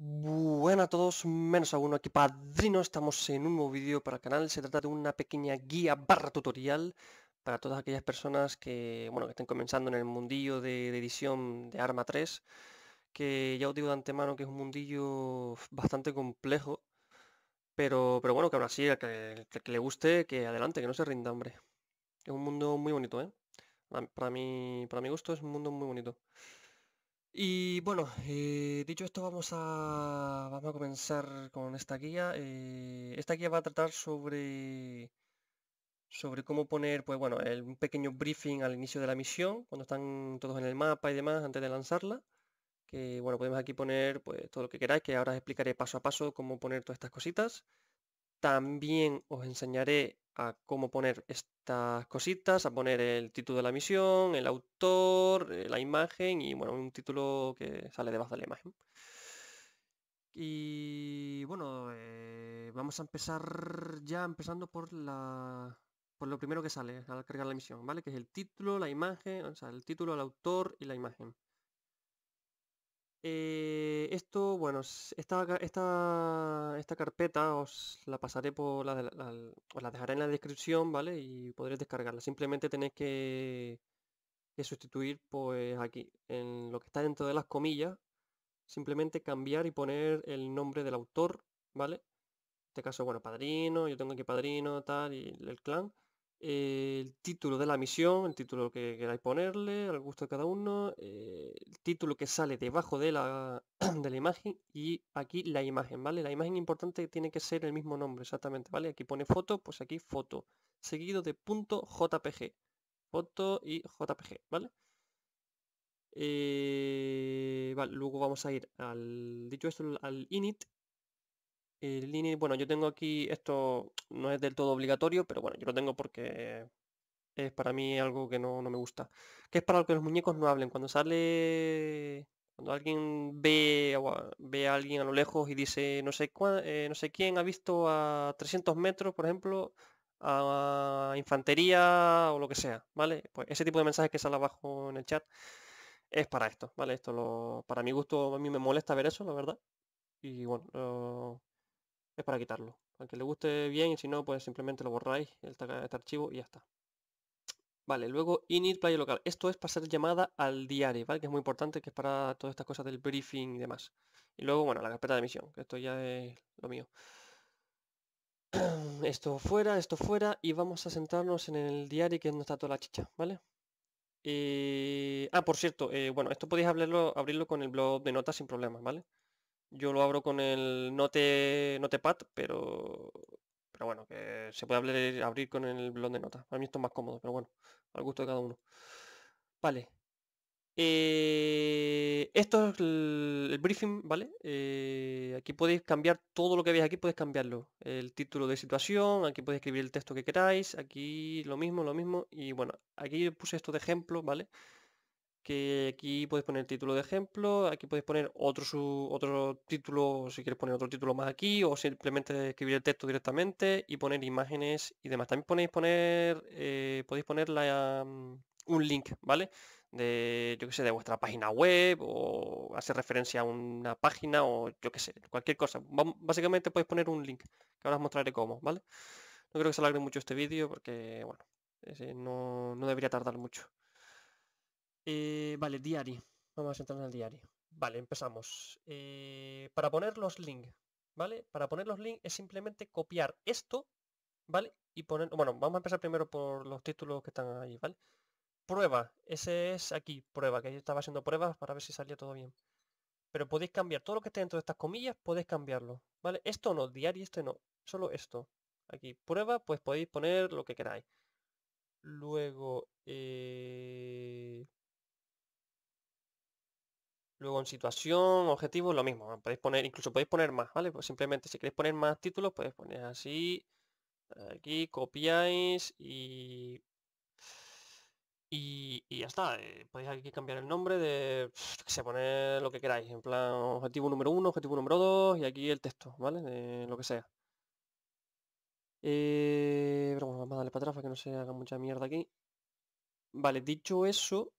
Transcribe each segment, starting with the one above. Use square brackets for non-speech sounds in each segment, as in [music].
Bueno, a todos, menos a uno aquí padrino, estamos en un nuevo vídeo para el canal, se trata de una pequeña guía barra tutorial para todas aquellas personas que, bueno, que estén comenzando en el mundillo de, edición de Arma 3, que ya os digo de antemano que es un mundillo bastante complejo, pero, pero bueno, que ahora sí, el que, le guste, que adelante, que no se rinda, hombre. Es un mundo muy bonito, ¿eh? Para mí, para mi gusto es un mundo muy bonito. Y bueno, eh, dicho esto vamos a, vamos a comenzar con esta guía. Eh, esta guía va a tratar sobre, sobre cómo poner pues bueno, un pequeño briefing al inicio de la misión, cuando están todos en el mapa y demás, antes de lanzarla. Que bueno, podemos aquí poner pues todo lo que queráis, que ahora os explicaré paso a paso cómo poner todas estas cositas. También os enseñaré a cómo poner estas cositas, a poner el título de la misión, el autor, eh, la imagen y bueno, un título que sale debajo de la imagen. Y bueno, eh, vamos a empezar ya empezando por la por lo primero que sale al cargar la misión, ¿vale? Que es el título, la imagen, o sea, el título, el autor y la imagen. Eh, esto, bueno, esta, esta, esta carpeta os la pasaré por la, dejaré en la descripción, ¿vale? Y podréis descargarla. Simplemente tenéis que, sustituir, pues aquí, en lo que está dentro de las comillas, simplemente cambiar y poner el nombre del autor, ¿vale? En este caso, bueno, padrino, yo tengo aquí padrino, tal, y el clan el título de la misión, el título que queráis ponerle, al gusto de cada uno, eh, el título que sale debajo de la, [clears throat] de la imagen y aquí la imagen, ¿vale? La imagen importante tiene que ser el mismo nombre, exactamente, ¿vale? Aquí pone foto, pues aquí foto, seguido de punto .jpg, foto y jpg, ¿vale? Eh, vale, luego vamos a ir al, dicho esto, al init bueno, yo tengo aquí, esto no es del todo obligatorio, pero bueno, yo lo tengo porque es para mí algo que no, me gusta. Que es para que los muñecos no hablen. Cuando sale, cuando alguien ve, ve a alguien a lo lejos y dice, no sé, eh, no sé quién ha visto a 300 metros, por ejemplo, a infantería o lo que sea, ¿vale? Pues ese tipo de mensajes que sale abajo en el chat es para esto, ¿vale? Esto lo, para mi gusto, a mí me molesta ver eso, la verdad. Y bueno, es para quitarlo. Aunque le guste bien, y si no, pues simplemente lo borráis, este, este archivo y ya está. Vale, luego init play local. Esto es para hacer llamada al diario, ¿vale? Que es muy importante, que es para todas estas cosas del briefing y demás. Y luego, bueno, la carpeta de misión, que esto ya es lo mío. [clears throat] Esto fuera, esto fuera, y vamos a centrarnos en el diario que es donde está toda la chicha, ¿vale? Eh, ah, por cierto, eh, bueno, esto podéis abrirlo con el blog de notas sin problemas, ¿vale? Yo lo abro con el Note, Notepad, pero, pero bueno, que se puede abrir, con el blog de notas. Para mí esto es más cómodo, pero bueno, al gusto de cada uno. Vale. Eh, esto es el, briefing, ¿vale? Eh, aquí podéis cambiar todo lo que veis aquí, podéis cambiarlo. El título de situación, aquí podéis escribir el texto que queráis, aquí lo mismo, lo mismo. Y bueno, aquí puse esto de ejemplo, ¿vale? vale aquí podéis poner el título de ejemplo, aquí podéis poner otro, otro título, si quieres poner otro título más aquí, o simplemente escribir el texto directamente y poner imágenes y demás. También podéis poner, eh, podéis poner la, mm, un link, ¿vale? De, yo que sé, de vuestra página web, o hacer referencia a una página, o yo que sé, cualquier cosa. básicamente podéis poner un link, que ahora os mostraré cómo, ¿vale? No creo que se alargue mucho este vídeo porque, bueno, no debería tardar mucho. Eh, vale, diario. Vamos a entrar en el diario. Vale, empezamos. Eh, para poner los links, ¿vale? Para poner los links es simplemente copiar esto, ¿vale? Y poner... Bueno, vamos a empezar primero por los títulos que están ahí, ¿vale? Prueba. Ese es aquí, prueba, que yo estaba haciendo pruebas para ver si salía todo bien. Pero podéis cambiar todo lo que esté dentro de estas comillas, podéis cambiarlo, ¿vale? Esto no, diario, este no. Solo esto. Aquí, prueba, pues podéis poner lo que queráis. Luego, eh, Luego en situación, objetivo, lo mismo. Podéis poner, incluso podéis poner más, ¿vale? Pues simplemente si queréis poner más títulos, podéis poner así. Aquí copiáis y... Y, ya está, eh, podéis aquí cambiar el nombre de, se pone lo que queráis, en plan objetivo número uno, objetivo número dos y aquí el texto, ¿vale? lo que sea. Eh, pero vamos a darle para atrás para que no se haga mucha mierda aquí. Vale, dicho eso,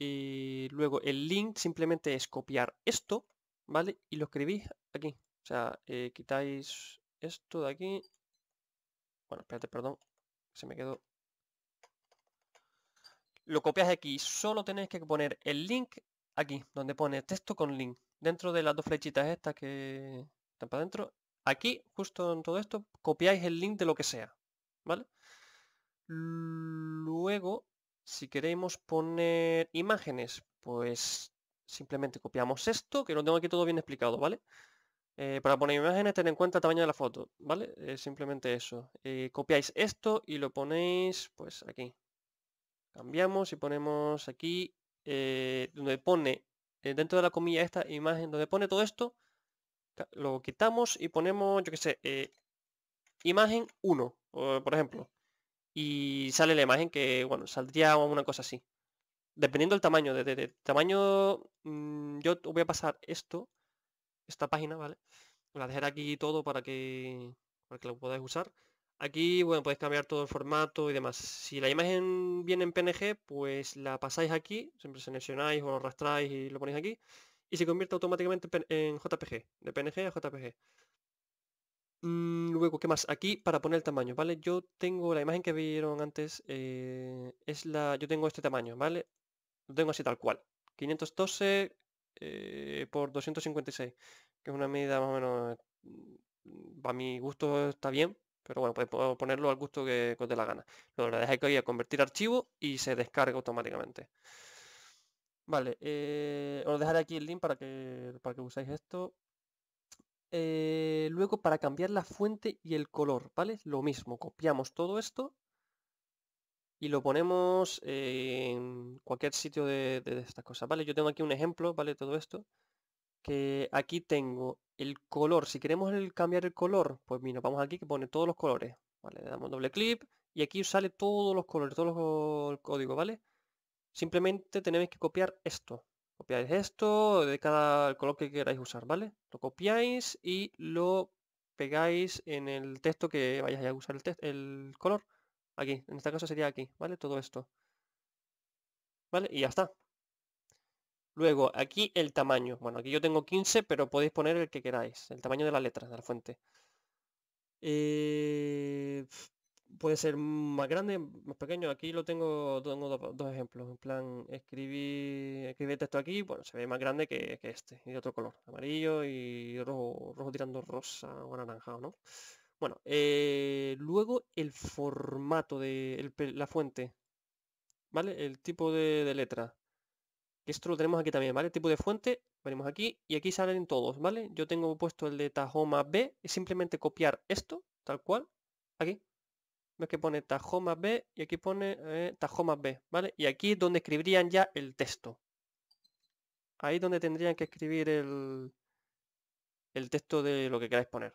y luego el link simplemente es copiar esto, ¿vale? Y lo escribís aquí. O sea, eh, quitáis esto de aquí. Bueno, espérate, perdón. Se me quedó. Lo copias aquí. Solo tenéis que poner el link aquí, donde pone texto con link. Dentro de las dos flechitas estas que están para adentro. Aquí, justo en todo esto, copiáis el link de lo que sea. ¿Vale? Luego si queremos poner imágenes, pues simplemente copiamos esto, que lo tengo aquí todo bien explicado, ¿vale? Eh, para poner imágenes, ten en cuenta el tamaño de la foto, ¿vale? Eh, simplemente eso. Eh, copiáis esto y lo ponéis, pues aquí. Cambiamos y ponemos aquí, donde pone, dentro de la comilla esta imagen, donde pone todo esto, lo quitamos y ponemos, yo qué sé, imagen 1, por ejemplo y sale la imagen que, bueno, saldría una cosa así. Dependiendo del tamaño, de, tamaño, mm, yo voy a pasar esto, esta página, ¿vale? La dejaré aquí todo para que, para que lo podáis usar. Aquí, bueno, podéis cambiar todo el formato y demás. Si la imagen viene en PNG, pues la pasáis aquí, siempre seleccionáis o lo arrastráis y lo ponéis aquí, y se convierte automáticamente en JPG, de PNG a JPG. Mm, luego, ¿qué más? Aquí para poner el tamaño, ¿vale? Yo tengo la imagen que vieron antes, eh, es la, yo tengo este tamaño, ¿vale? Lo tengo así tal cual. 512 eh, por 256, que es una medida más o menos, mm, mm, para mi gusto está bien, pero bueno, pues puedo ponerlo al gusto que, os dé la gana. lo dejáis que a convertir archivo y se descarga automáticamente. Vale, eh, os dejaré aquí el link para que, para que usáis esto. Eh, luego para cambiar la fuente y el color, ¿vale? Lo mismo, copiamos todo esto y lo ponemos en cualquier sitio de, estas cosas, ¿vale? Yo tengo aquí un ejemplo, ¿vale? Todo esto, que aquí tengo el color, si queremos el, cambiar el color, pues mira, vamos aquí que pone todos los colores, ¿vale? Le damos doble clic y aquí sale todos los colores, todos los códigos, ¿vale? Simplemente tenemos que copiar esto, copiáis esto de cada color que queráis usar, ¿vale? Lo copiáis y lo pegáis en el texto que vayáis a usar el, el color. Aquí, en este caso sería aquí, ¿vale? Todo esto. ¿Vale? Y ya está. Luego, aquí el tamaño. Bueno, aquí yo tengo 15, pero podéis poner el que queráis. El tamaño de las letras, de la fuente. Eh, puede ser más grande, más pequeño. Aquí lo tengo, tengo dos, ejemplos. En plan, escribir escribir texto aquí, bueno, se ve más grande que, este, y de otro color, amarillo y rojo, rojo tirando rosa o anaranjado, ¿no? Bueno, eh, luego el formato de la fuente, ¿vale? El tipo de, letra. Esto lo tenemos aquí también, ¿vale? tipo de fuente, venimos aquí y aquí salen todos, ¿vale? Yo tengo puesto el de Tahoma B, es simplemente copiar esto, tal cual, aquí, ves que pone más B y aquí pone eh, Tajoma B, ¿vale? Y aquí es donde escribirían ya el texto. Ahí es donde tendrían que escribir el, el texto de lo que queráis poner.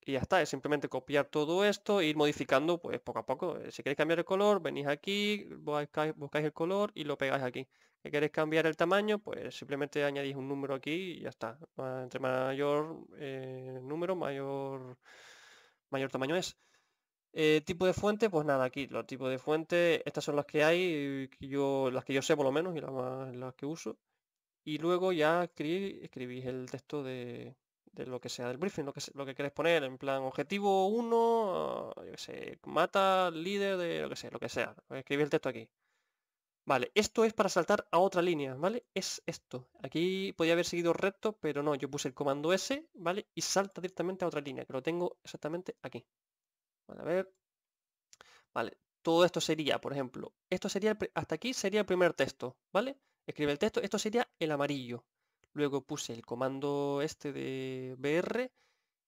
Y ya está, es simplemente copiar todo esto e ir modificando pues poco a poco. Eh, si queréis cambiar el color, venís aquí, buscáis, el color y lo pegáis aquí. Si queréis cambiar el tamaño, pues simplemente añadís un número aquí y ya está. Entre mayor eh, número, mayor, mayor tamaño es. Eh, tipo de fuente, pues nada, aquí los tipos de fuente, estas son las que hay, que yo, las que yo sé por lo menos y las, que uso. Y luego ya escribí, escribís el texto de, de, lo que sea del briefing, lo que, lo que queréis poner, en plan objetivo 1, yo sé, mata líder de lo que sea, lo que sea. Escribí el texto aquí. Vale, esto es para saltar a otra línea, ¿vale? Es esto. Aquí podía haber seguido recto, pero no, yo puse el comando S, ¿vale? Y salta directamente a otra línea, que lo tengo exactamente aquí. Vale, a ver. Vale, todo esto sería, por ejemplo, esto sería, hasta aquí sería el primer texto, ¿vale? Escribe el texto, esto sería el amarillo. Luego puse el comando este de br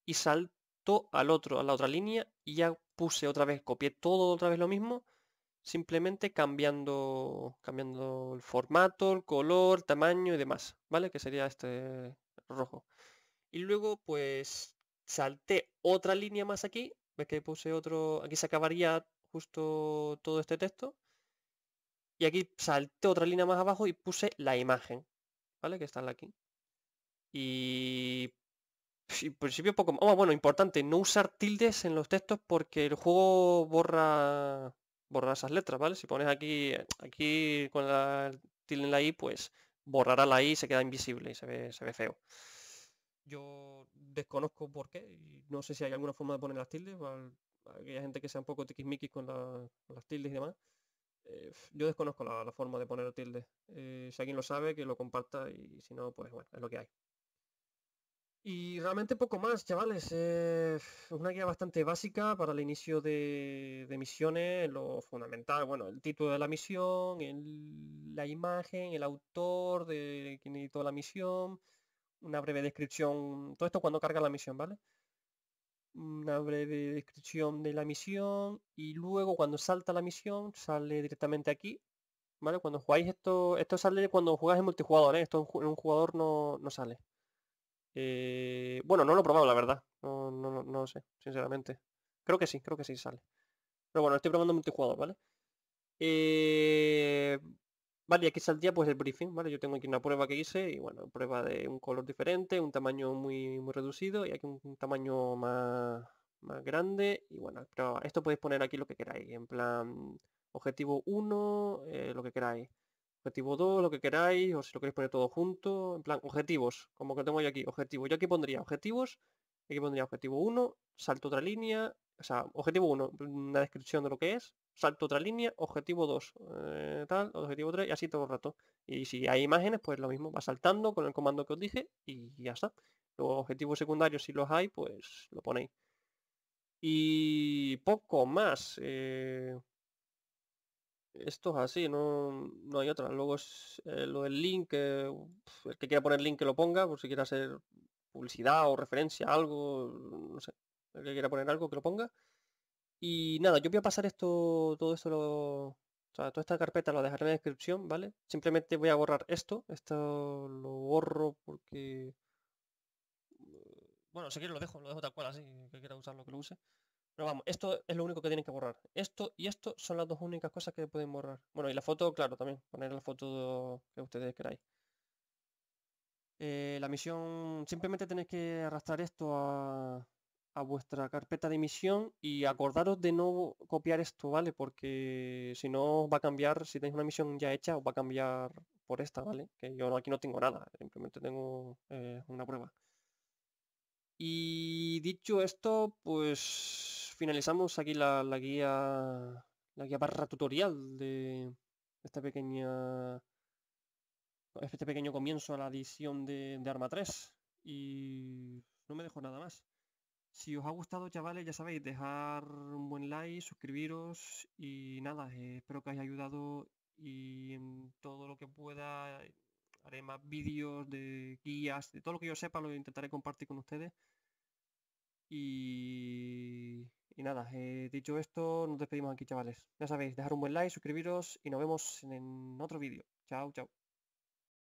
y salto al otro, a la otra línea y ya puse otra vez, copié todo otra vez lo mismo, simplemente cambiando, cambiando el formato, el color, el tamaño y demás, ¿vale? Que sería este rojo. Y luego pues salté otra línea más aquí que puse otro, aquí se acabaría justo todo este texto. Y aquí salté otra línea más abajo y puse la imagen, ¿vale? Que está aquí. Y... Pues, en principio poco más. Oh, bueno, importante, no usar tildes en los textos porque el juego borra borrar esas letras, ¿vale? Si pones aquí, aquí con la tilde en la I, pues borrará la I y se queda invisible y se ve, se ve feo. Yo desconozco por qué y no sé si hay alguna forma de poner las tildes, para, aquella gente que sea un poco tiquismiquis con, las tildes y demás. Eh, yo desconozco la, forma de poner tildes. Eh, si alguien lo sabe, que lo comparta y si no, pues bueno, es lo que hay. Y realmente poco más, chavales. Es eh, una guía bastante básica para el inicio de, misiones, lo fundamental, bueno, el título de la misión, la imagen, el autor de quien editó la misión, una breve descripción, todo esto cuando carga la misión, ¿vale? Una breve descripción de la misión y luego cuando salta la misión sale directamente aquí, ¿vale? Cuando jugáis esto, esto sale cuando jugáis en multijugador, ¿eh? Esto en un jugador no, no sale. Eh, bueno, no lo he probado, la verdad. No, no, no, lo sé, sinceramente. Creo que sí, creo que sí sale. Pero bueno, estoy probando multijugador, ¿vale? Eh, Vale, y aquí saldría pues el briefing, ¿vale? Yo tengo aquí una prueba que hice y bueno, prueba de un color diferente, un tamaño muy, muy reducido y aquí un, tamaño más, más grande y bueno, esto podéis poner aquí lo que queráis, en plan objetivo 1, eh, lo que queráis, objetivo 2, lo que queráis, o si lo queréis poner todo junto, en plan objetivos, como que tengo yo aquí, objetivo, yo aquí pondría objetivos, aquí pondría objetivo 1, salto otra línea, o sea, objetivo 1, una descripción de lo que es, salto otra línea, objetivo 2, eh, tal, objetivo 3 y así todo el rato. Y si hay imágenes, pues lo mismo, va saltando con el comando que os dije y ya está. Los objetivos secundarios, si los hay, pues lo ponéis. Y poco más. Eh, esto es así, no, hay otra. Luego es eh, lo del link, el que quiera poner link que lo ponga, por si quiera hacer publicidad o referencia algo, no sé. El que quiera poner algo que lo ponga. Y nada, yo voy a pasar esto, todo esto, lo, o sea, toda esta carpeta lo dejaré en la descripción, ¿vale? Simplemente voy a borrar esto, esto lo borro porque... Bueno, si quieres lo dejo, lo dejo tal cual así, que quiera usarlo que lo use. Pero vamos, esto es lo único que tienen que borrar. Esto y esto son las dos únicas cosas que pueden borrar. Bueno, y la foto, claro, también. Poner la foto que ustedes queráis. Eh, la misión, simplemente tenéis que arrastrar esto a, vuestra carpeta de misión y acordaros de no copiar esto, ¿vale? Porque si no va a cambiar, si tenéis una misión ya hecha, os va a cambiar por esta, ¿vale? Que yo aquí no tengo nada, simplemente tengo eh, una prueba. Y dicho esto, pues finalizamos aquí la, guía la guía barra tutorial de esta pequeña este pequeño comienzo a la edición de Arma 3 y no me dejo nada más. Si os ha gustado, chavales, ya sabéis, dejar un buen like, suscribiros y nada, espero que os haya ayudado y en todo lo que pueda eh, haré más vídeos de guías, de todo lo que yo sepa lo intentaré compartir con ustedes. Y, nada, eh, dicho esto, nos despedimos aquí, chavales. Ya sabéis, dejar un buen like, suscribiros y nos vemos en otro vídeo. Chao, chao.